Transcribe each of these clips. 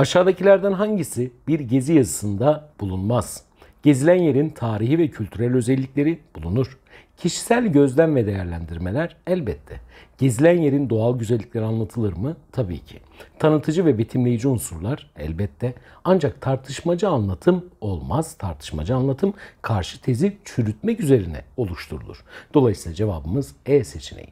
Aşağıdakilerden hangisi bir gezi yazısında bulunmaz? Gezilen yerin tarihi ve kültürel özellikleri bulunur. Kişisel gözlem ve değerlendirmeler elbette. Gezilen yerin doğal güzellikleri anlatılır mı? Tabii ki. Tanıtıcı ve betimleyici unsurlar elbette. Ancak tartışmacı anlatım olmaz. Tartışmacı anlatım karşı tezi çürütmek üzerine oluşturulur. Dolayısıyla cevabımız E seçeneği.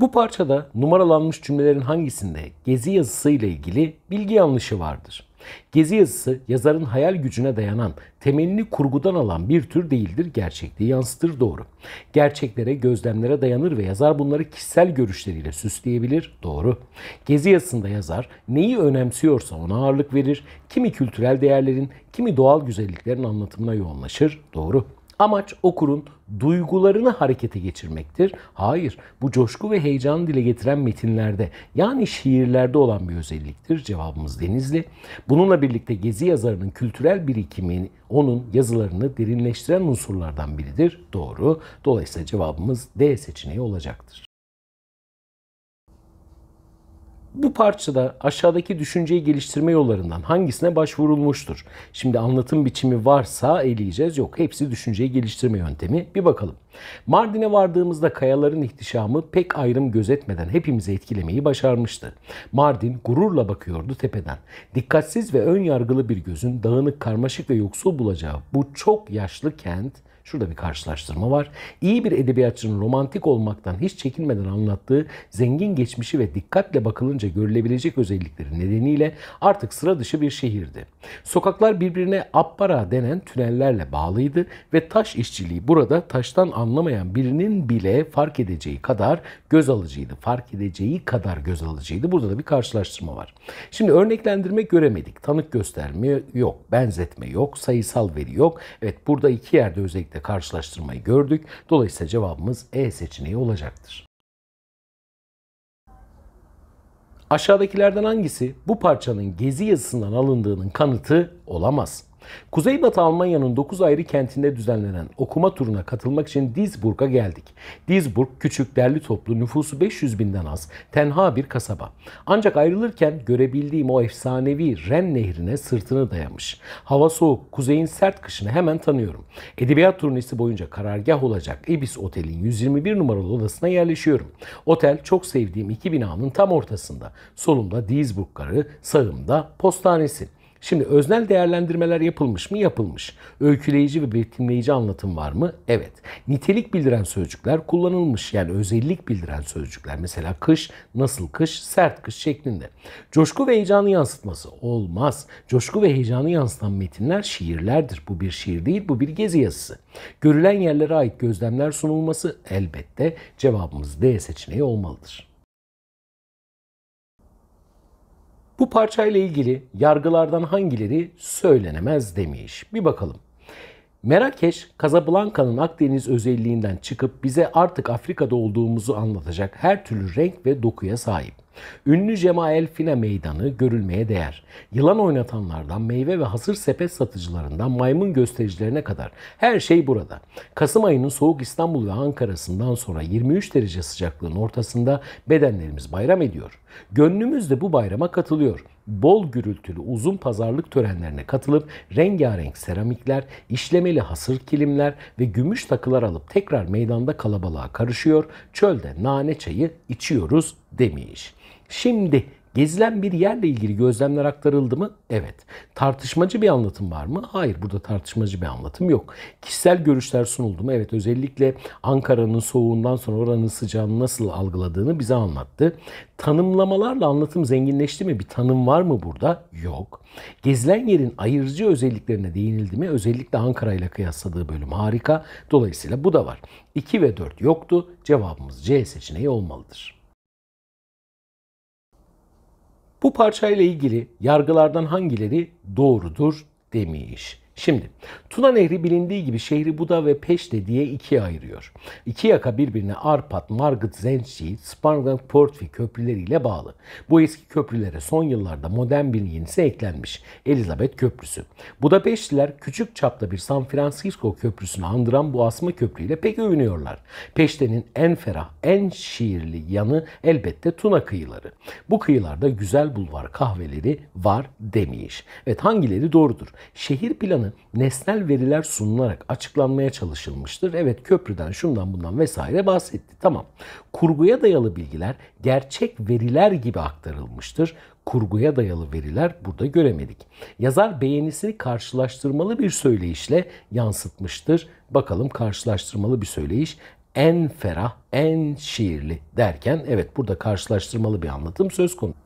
Bu parçada numaralanmış cümlelerin hangisinde gezi yazısıyla ilgili bilgi yanlışı vardır? Gezi yazısı yazarın hayal gücüne dayanan, temelini kurgudan alan bir tür değildir, gerçekliği yansıtır doğru. Gerçeklere, gözlemlere dayanır ve yazar bunları kişisel görüşleriyle süsleyebilir, doğru. Gezi yazısında yazar neyi önemsiyorsa ona ağırlık verir, kimi kültürel değerlerin, kimi doğal güzelliklerin anlatımına yoğunlaşır, doğru. Amaç okurun duygularını harekete geçirmektir. Hayır, bu coşku ve heyecanı dile getiren metinlerde yani şiirlerde olan bir özelliktir. Cevabımız Denizli. Bununla birlikte Gezi yazarının kültürel birikimi onun yazılarını derinleştiren unsurlardan biridir. Doğru. Dolayısıyla cevabımız D seçeneği olacaktır. Bu parçada aşağıdaki düşünceyi geliştirme yollarından hangisine başvurulmuştur? Şimdi anlatım biçimi varsa eleyeceğiz. Yok hepsi düşünceyi geliştirme yöntemi. Bir bakalım. Mardin'e vardığımızda kayaların ihtişamı pek ayrım gözetmeden hepimizi etkilemeyi başarmıştı. Mardin gururla bakıyordu tepeden. Dikkatsiz ve ön yargılı bir gözün dağınık, karmaşık ve yoksul bulacağı bu çok yaşlı kent Şurada bir karşılaştırma var. İyi bir edebiyatçının romantik olmaktan hiç çekinmeden anlattığı zengin geçmişi ve dikkatle bakılınca görülebilecek özellikleri nedeniyle artık sıra dışı bir şehirdi. Sokaklar birbirine appara denen tünellerle bağlıydı ve taş işçiliği burada taştan anlamayan birinin bile fark edeceği kadar göz alıcıydı. Fark edeceği kadar göz alıcıydı. Burada da bir karşılaştırma var. Şimdi örneklendirme göremedik. Tanık gösterme yok, benzetme yok, sayısal veri yok. Evet burada iki yerde özellikle birlikte karşılaştırmayı gördük. Dolayısıyla cevabımız E seçeneği olacaktır. Aşağıdakilerden hangisi bu parçanın gezi yazısından alındığının kanıtı olamaz? Kuzeybatı Almanya'nın 9 ayrı kentinde düzenlenen okuma turuna katılmak için Duisburg'a geldik. Duisburg küçük, derli toplu, nüfusu 500 binden az, tenha bir kasaba. Ancak ayrılırken görebildiğim o efsanevi Ren nehrine sırtını dayamış. Hava soğuk, kuzeyin sert kışını hemen tanıyorum. Edebiyat turnesi boyunca karargah olacak Ibis Otel'in 121 numaralı odasına yerleşiyorum. Otel çok sevdiğim iki binanın tam ortasında. Solumda Duisburg garı, sağımda postanesi. Şimdi öznel değerlendirmeler yapılmış mı? Yapılmış. Öyküleyici ve betimleyici anlatım var mı? Evet. Nitelik bildiren sözcükler kullanılmış. Yani özellik bildiren sözcükler. Mesela kış, nasıl kış, sert kış şeklinde. Coşku ve heyecanı yansıtması olmaz. Coşku ve heyecanı yansıtan metinler şiirlerdir. Bu bir şiir değil, bu bir gezi yazısı. Görülen yerlere ait gözlemler sunulması elbette cevabımız D seçeneği olmalıdır. Bu parçayla ilgili yargılardan hangileri söylenemez demiş. Bir bakalım. Merakeş, Casablanca'nın Akdeniz özelliğinden çıkıp bize artık Afrika'da olduğumuzu anlatacak her türlü renk ve dokuya sahip. Ünlü Cemael Fina Meydanı görülmeye değer. Yılan oynatanlardan meyve ve hasır sepet satıcılarından maymun göstericilerine kadar her şey burada. Kasım ayının soğuk İstanbul ve Ankara'sından sonra 23 derece sıcaklığın ortasında bedenlerimiz bayram ediyor. Gönlümüz de bu bayrama katılıyor bol gürültülü uzun pazarlık törenlerine katılıp rengarenk seramikler, işlemeli hasır kilimler ve gümüş takılar alıp tekrar meydanda kalabalığa karışıyor, çölde nane çayı içiyoruz, demiş. Şimdi gezilen bir yerle ilgili gözlemler aktarıldı mı? Evet. Tartışmacı bir anlatım var mı? Hayır. Burada tartışmacı bir anlatım yok. Kişisel görüşler sunuldu mu? Evet. Özellikle Ankara'nın soğuğundan sonra oranın sıcağını nasıl algıladığını bize anlattı. Tanımlamalarla anlatım zenginleşti mi? Bir tanım var mı burada? Yok. Gezilen yerin ayırıcı özelliklerine değinildi mi? Özellikle Ankara ile kıyasladığı bölüm harika. Dolayısıyla bu da var. 2 ve 4 yoktu. Cevabımız C seçeneği olmalıdır. Bu parçayla ilgili yargılardan hangileri doğrudur demiş. Şimdi Tuna Nehri bilindiği gibi şehri Buda ve Peşte diye ikiye ayırıyor. İki yaka birbirine Arpat, Margit, Zenci, Spargan, Portfi köprüleriyle bağlı. Bu eski köprülere son yıllarda modern bir yenisi eklenmiş. Elizabeth Köprüsü. Buda Budapeştiler küçük çapta bir San Francisco köprüsünü andıran bu asma köprüyle pek övünüyorlar. Peşte'nin en ferah, en şiirli yanı elbette Tuna kıyıları. Bu kıyılarda güzel bulvar kahveleri var demiş. Evet hangileri doğrudur? Şehir planı nesnel veriler sunularak açıklanmaya çalışılmıştır. Evet köprüden şundan bundan vesaire bahsetti. Tamam. Kurguya dayalı bilgiler gerçek veriler gibi aktarılmıştır. Kurguya dayalı veriler burada göremedik. Yazar beğenisini karşılaştırmalı bir söyleyişle yansıtmıştır. Bakalım karşılaştırmalı bir söyleyiş en ferah, en şiirli derken evet burada karşılaştırmalı bir anlatım söz konusu.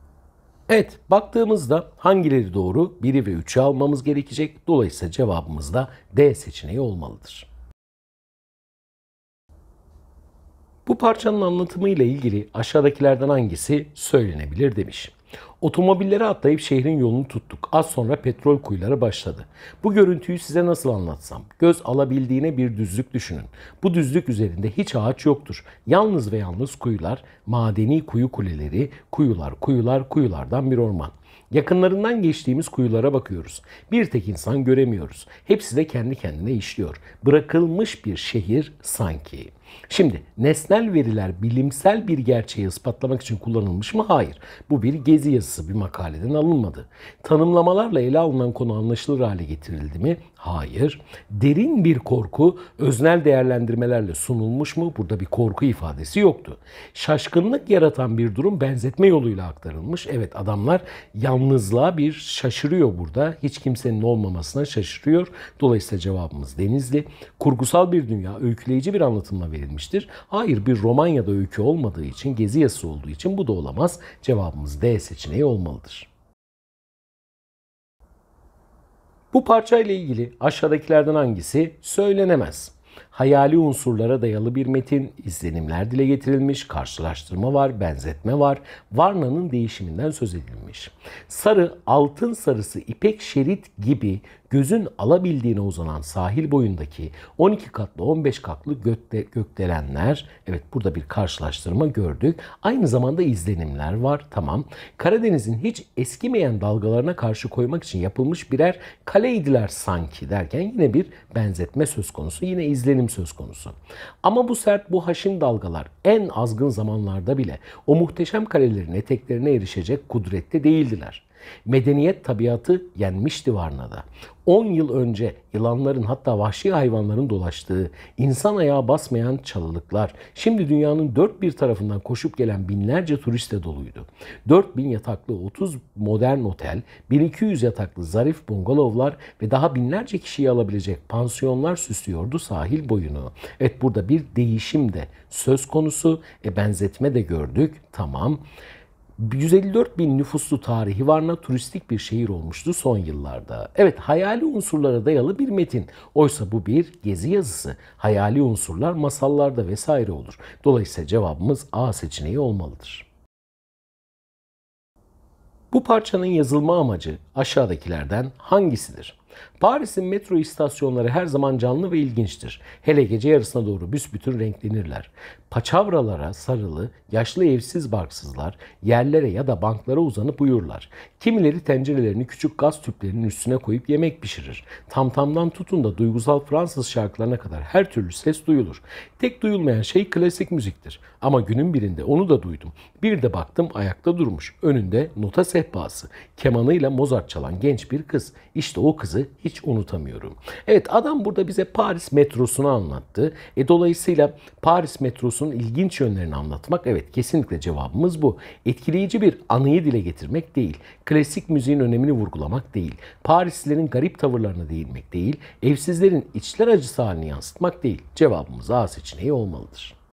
Evet, baktığımızda hangileri doğru? 1'i ve 3'ü almamız gerekecek. Dolayısıyla cevabımız da D seçeneği olmalıdır. Bu parçanın anlatımıyla ilgili aşağıdakilerden hangisi söylenebilir demiş. Otomobillere atlayıp şehrin yolunu tuttuk. Az sonra petrol kuyuları başladı. Bu görüntüyü size nasıl anlatsam? Göz alabildiğine bir düzlük düşünün. Bu düzlük üzerinde hiç ağaç yoktur. Yalnız ve yalnız kuyular, madeni kuyu kuleleri, kuyular, kuyular, kuyulardan bir orman. Yakınlarından geçtiğimiz kuyulara bakıyoruz. Bir tek insan göremiyoruz. Hepsi de kendi kendine işliyor. Bırakılmış bir şehir sanki. Şimdi nesnel veriler bilimsel bir gerçeği ispatlamak için kullanılmış mı? Hayır. Bu bir gezi yazısı, bir makaleden alınmadı. Tanımlamalarla ele alınan konu anlaşılır hale getirildi mi? Hayır. Derin bir korku öznel değerlendirmelerle sunulmuş mu? Burada bir korku ifadesi yoktu. Şaşkınlık yaratan bir durum benzetme yoluyla aktarılmış. Evet adamlar yalnızlığa bir şaşırıyor burada. Hiç kimsenin olmamasına şaşırıyor. Dolayısıyla cevabımız Denizli. Kurgusal bir dünya, öyküleyici bir anlatımla verilmiştir. Hayır bir roman ya da öykü olmadığı için, gezi yazısı olduğu için bu da olamaz. Cevabımız D seçeneği olmalıdır. Bu parçayla ilgili aşağıdakilerden hangisi söylenemez? hayali unsurlara dayalı bir metin, izlenimler dile getirilmiş, karşılaştırma var, benzetme var, Varna'nın değişiminden söz edilmiş. Sarı, altın sarısı ipek şerit gibi gözün alabildiğine uzanan sahil boyundaki 12 katlı 15 katlı gökde gökdelenler, evet burada bir karşılaştırma gördük. Aynı zamanda izlenimler var, tamam. Karadeniz'in hiç eskimeyen dalgalarına karşı koymak için yapılmış birer kaleydiler sanki derken yine bir benzetme söz konusu. Yine izlenim eğilim söz konusu. Ama bu sert, bu haşin dalgalar en azgın zamanlarda bile o muhteşem karelerin eteklerine erişecek kudrette değildiler. Medeniyet tabiatı yenmişti Varna'da. 10 yıl önce yılanların hatta vahşi hayvanların dolaştığı, insan ayağı basmayan çalılıklar, şimdi dünyanın dört bir tarafından koşup gelen binlerce turiste doluydu. 4000 yataklı 30 modern otel, 1200 yataklı zarif bungalovlar ve daha binlerce kişiyi alabilecek pansiyonlar süslüyordu sahil boyunu. Evet burada bir değişim de söz konusu, e, benzetme de gördük, tamam. 154 bin nüfuslu tarihi Varna turistik bir şehir olmuştu son yıllarda. Evet hayali unsurlara dayalı bir metin. Oysa bu bir gezi yazısı. Hayali unsurlar masallarda vesaire olur. Dolayısıyla cevabımız A seçeneği olmalıdır. Bu parçanın yazılma amacı aşağıdakilerden hangisidir? Paris'in metro istasyonları her zaman canlı ve ilginçtir. Hele gece yarısına doğru büsbütün renklenirler. Paçavralara sarılı, yaşlı evsiz barksızlar yerlere ya da banklara uzanıp uyurlar. Kimileri tencerelerini küçük gaz tüplerinin üstüne koyup yemek pişirir. Tamtamdan tutun da duygusal Fransız şarkılarına kadar her türlü ses duyulur. Tek duyulmayan şey klasik müziktir. Ama günün birinde onu da duydum. Bir de baktım ayakta durmuş. Önünde nota sehpası. Kemanıyla Mozart çalan genç bir kız. İşte o kızı hiç unutamıyorum. Evet adam burada bize Paris metrosunu anlattı. E, dolayısıyla Paris metrosunun ilginç yönlerini anlatmak evet kesinlikle cevabımız bu. Etkileyici bir anıyı dile getirmek değil. Klasik müziğin önemini vurgulamak değil. Parislilerin garip tavırlarını değinmek değil. Evsizlerin içler acısı halini yansıtmak değil. Cevabımız A seçeneği olmalıdır.